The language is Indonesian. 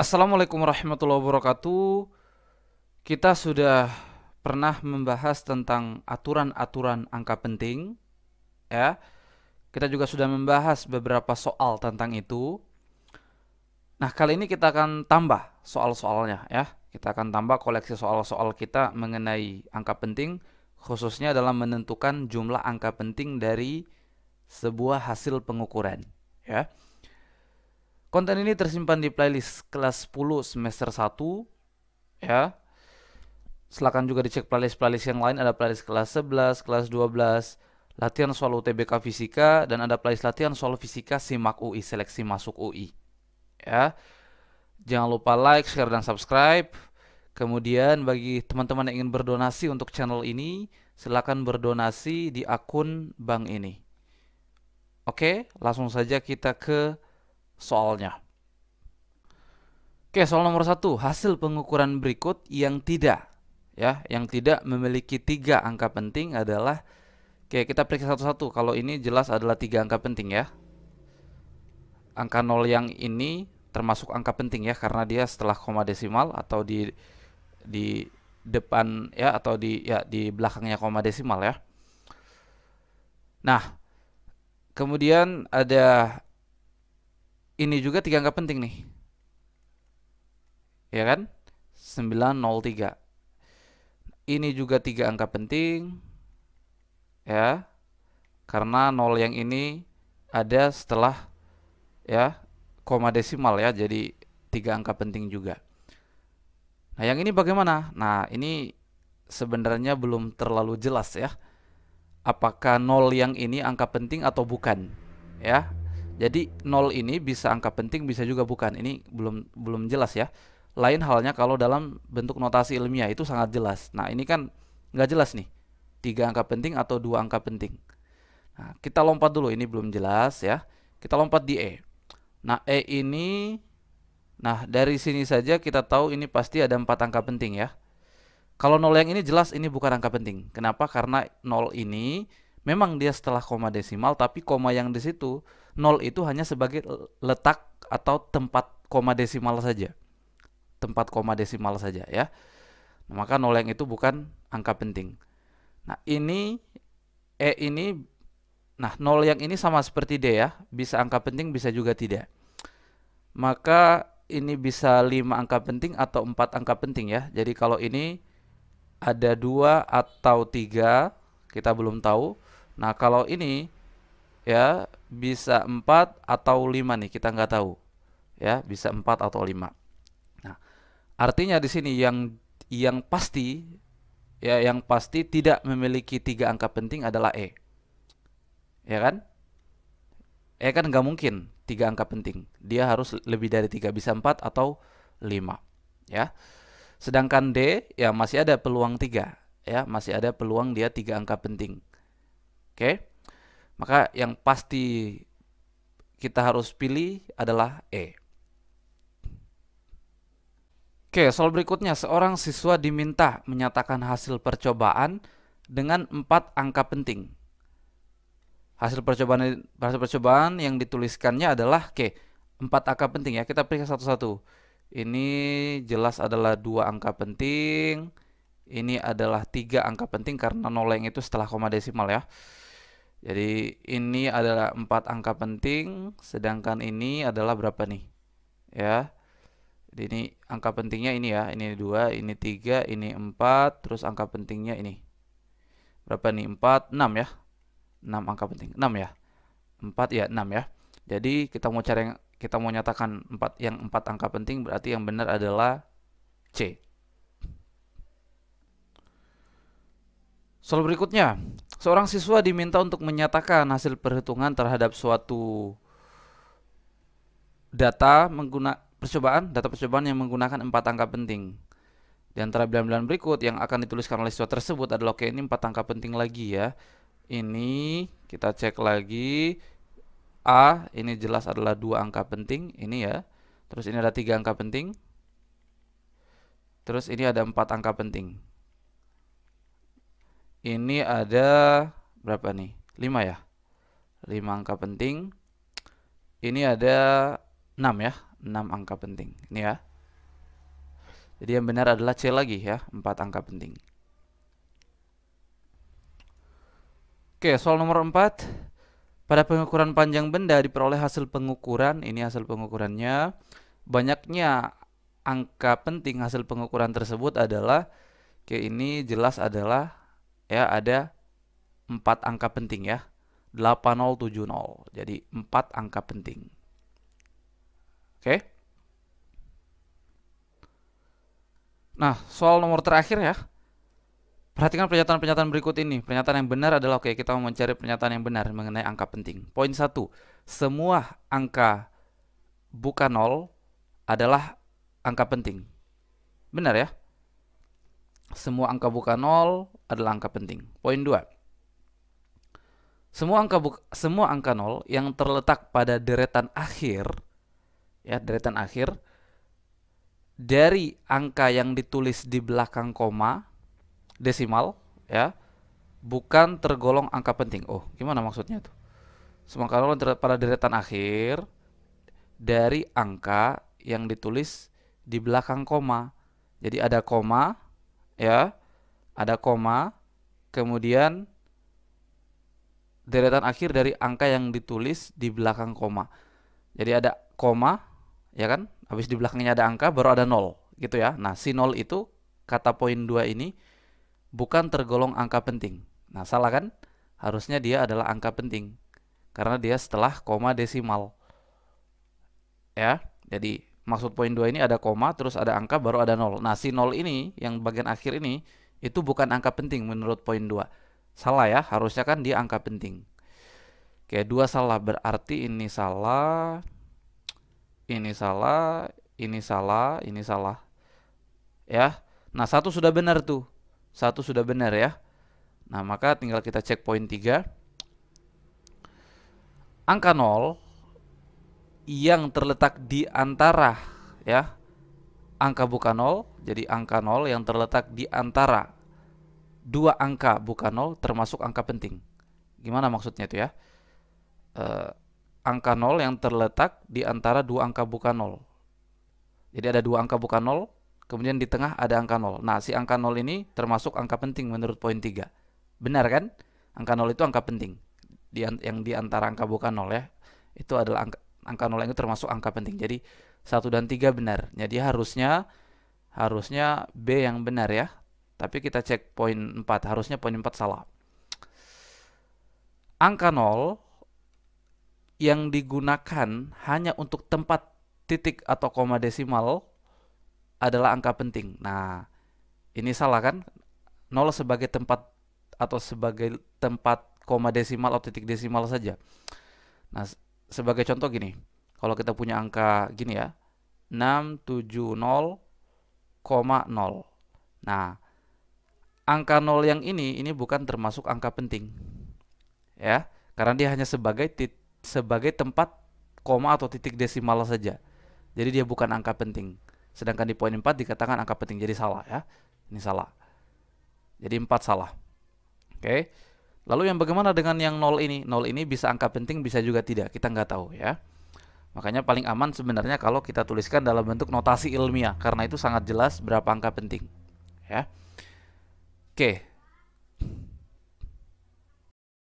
Assalamualaikum warahmatullahi wabarakatuh. Kita sudah pernah membahas tentang aturan-aturan angka penting, ya. Kita juga sudah membahas beberapa soal tentang itu. Nah, kali ini kita akan tambah soal-soalnya, ya. Kita akan tambah koleksi soal-soal kita mengenai angka penting, khususnya dalam menentukan jumlah angka penting dari sebuah hasil pengukuran, ya. Konten ini tersimpan di playlist kelas 10 semester 1 ya. Silakan juga dicek playlist-playlist yang lain ada playlist kelas 11, kelas 12, latihan soal UTBK fisika dan ada playlist latihan soal fisika simak UI seleksi masuk UI. Ya. Jangan lupa like, share dan subscribe. Kemudian bagi teman-teman yang ingin berdonasi untuk channel ini, silakan berdonasi di akun bank ini. Oke, langsung saja kita ke soalnya. Oke, soal nomor satu, hasil pengukuran berikut yang tidak, ya, yang tidak memiliki tiga angka penting adalah, oke, kita periksa satu-satu. Kalau ini jelas adalah tiga angka penting ya. Angka nol yang ini termasuk angka penting ya, karena dia setelah koma desimal atau di di depan ya atau di ya di belakangnya koma desimal ya. Nah, kemudian ada ini juga tiga angka penting nih. Ya kan? 903. Ini juga tiga angka penting. Ya. Karena nol yang ini ada setelah ya koma desimal ya, jadi tiga angka penting juga. Nah, yang ini bagaimana? Nah, ini sebenarnya belum terlalu jelas ya. Apakah nol yang ini angka penting atau bukan? Ya, jadi nol ini bisa angka penting bisa juga bukan. Ini belum belum jelas ya. Lain halnya kalau dalam bentuk notasi ilmiah itu sangat jelas. Nah ini kan nggak jelas nih. Tiga angka penting atau dua angka penting. Nah, kita lompat dulu. Ini belum jelas ya. Kita lompat di E. Nah E ini, nah dari sini saja kita tahu ini pasti ada empat angka penting ya. Kalau nol yang ini jelas ini bukan angka penting. Kenapa? Karena nol ini memang dia setelah koma desimal, tapi koma yang di situ nol itu hanya sebagai letak atau tempat koma desimal saja. Tempat koma desimal saja ya. Nah, maka nol yang itu bukan angka penting. Nah, ini E ini nah nol yang ini sama seperti D ya, bisa angka penting bisa juga tidak. Maka ini bisa 5 angka penting atau 4 angka penting ya. Jadi kalau ini ada dua atau tiga kita belum tahu. Nah, kalau ini ya bisa 4 atau 5 nih kita nggak tahu ya bisa 4 atau 5 nah artinya di sini yang yang pasti ya yang pasti tidak memiliki tiga angka penting adalah E ya kan E kan nggak mungkin tiga angka penting dia harus lebih dari tiga bisa 4 atau 5 ya sedangkan D ya masih ada peluang tiga ya masih ada peluang dia tiga angka penting oke okay? Maka yang pasti kita harus pilih adalah E. Oke, soal berikutnya seorang siswa diminta menyatakan hasil percobaan dengan empat angka penting. Hasil percobaan hasil percobaan yang dituliskannya adalah oke, empat angka penting ya. Kita periksa satu-satu. Ini jelas adalah dua angka penting. Ini adalah tiga angka penting karena noleng itu setelah koma desimal ya. Jadi ini adalah empat angka penting, sedangkan ini adalah berapa nih? Ya. Jadi ini angka pentingnya ini ya, ini dua, ini tiga, ini empat, terus angka pentingnya ini. Berapa nih? Empat, enam ya. Enam angka penting. Enam ya. Empat ya, enam ya. Jadi kita mau cari yang kita mau nyatakan empat yang empat angka penting berarti yang benar adalah C. Soal berikutnya, seorang siswa diminta untuk menyatakan hasil perhitungan terhadap suatu data mengguna percobaan, data percobaan yang menggunakan empat angka penting. Di antara bilan-bilan berikut yang akan dituliskan oleh siswa tersebut adalah oke ini empat angka penting lagi ya. Ini kita cek lagi A ini jelas adalah dua angka penting ini ya. Terus ini ada tiga angka penting. Terus ini ada empat angka penting ini ada berapa nih? 5 ya. 5 angka penting. Ini ada 6 ya, 6 angka penting. Ini ya. Jadi yang benar adalah C lagi ya, 4 angka penting. Oke, soal nomor 4. Pada pengukuran panjang benda diperoleh hasil pengukuran, ini hasil pengukurannya. Banyaknya angka penting hasil pengukuran tersebut adalah Oke, ini jelas adalah ya ada empat angka penting ya. 8070. Jadi empat angka penting. Oke. Nah, soal nomor terakhir ya. Perhatikan pernyataan-pernyataan berikut ini. Pernyataan yang benar adalah oke, kita mau mencari pernyataan yang benar mengenai angka penting. Poin satu, semua angka bukan nol adalah angka penting. Benar ya? semua angka bukan nol adalah angka penting. Poin dua, Semua angka buka, semua angka nol yang terletak pada deretan akhir ya, deretan akhir dari angka yang ditulis di belakang koma desimal ya, bukan tergolong angka penting. Oh, gimana maksudnya tuh? Semua angka nol pada deretan akhir dari angka yang ditulis di belakang koma. Jadi ada koma ya ada koma kemudian deretan akhir dari angka yang ditulis di belakang koma jadi ada koma ya kan habis di belakangnya ada angka baru ada nol gitu ya nah si nol itu kata poin 2 ini bukan tergolong angka penting nah salah kan harusnya dia adalah angka penting karena dia setelah koma desimal ya jadi maksud poin 2 ini ada koma terus ada angka baru ada nol. Nah, si nol ini yang bagian akhir ini itu bukan angka penting menurut poin 2. Salah ya, harusnya kan dia angka penting. Oke, dua salah berarti ini salah ini salah, ini salah, ini salah. Ya. Nah, satu sudah benar tuh. Satu sudah benar ya. Nah, maka tinggal kita cek poin 3. Angka 0 yang terletak di antara ya angka bukan nol, jadi angka nol yang terletak di antara dua angka bukan nol termasuk angka penting. Gimana maksudnya itu ya? Uh, angka nol yang terletak di antara dua angka bukan nol. Jadi ada dua angka bukan nol, kemudian di tengah ada angka nol. Nah, si angka nol ini termasuk angka penting menurut poin tiga Benar kan? Angka nol itu angka penting. Di, yang di antara angka bukan nol ya. Itu adalah angka, angka nol itu termasuk angka penting. Jadi satu dan tiga benar. Jadi harusnya harusnya B yang benar ya. Tapi kita cek poin 4, harusnya poin 4 salah. Angka nol yang digunakan hanya untuk tempat titik atau koma desimal adalah angka penting. Nah, ini salah kan? Nol sebagai tempat atau sebagai tempat koma desimal atau titik desimal saja. Nah, sebagai contoh gini, kalau kita punya angka gini ya, 670,0. Nah, angka 0 yang ini ini bukan termasuk angka penting. Ya, karena dia hanya sebagai tit sebagai tempat koma atau titik desimal saja. Jadi dia bukan angka penting. Sedangkan di poin 4 dikatakan angka penting. Jadi salah ya. Ini salah. Jadi 4 salah. Oke. Okay. Lalu yang bagaimana dengan yang nol ini? Nol ini bisa angka penting, bisa juga tidak. Kita nggak tahu ya. Makanya paling aman sebenarnya kalau kita tuliskan dalam bentuk notasi ilmiah karena itu sangat jelas berapa angka penting. Ya. Oke,